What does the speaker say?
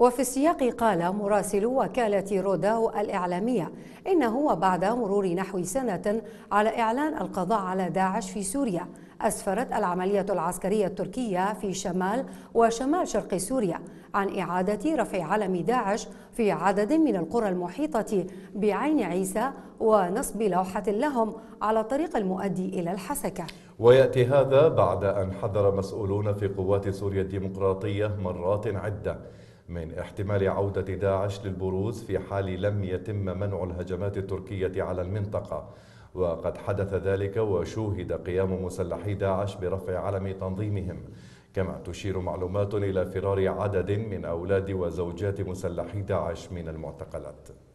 وفي السياق قال مراسل وكالة روداو الإعلامية إنه وبعد مرور نحو سنة على إعلان القضاء على داعش في سوريا أسفرت العملية العسكرية التركية في شمال وشمال شرق سوريا عن إعادة رفع علم داعش في عدد من القرى المحيطة بعين عيسى ونصب لوحة لهم على الطريق المؤدي إلى الحسكة ويأتي هذا بعد أن حذر مسؤولون في قوات سوريا الديمقراطية مرات عدة من احتمال عودة داعش للبروز في حال لم يتم منع الهجمات التركية على المنطقة وقد حدث ذلك وشوهد قيام مسلحي داعش برفع علم تنظيمهم كما تشير معلومات إلى فرار عدد من أولاد وزوجات مسلحي داعش من المعتقلات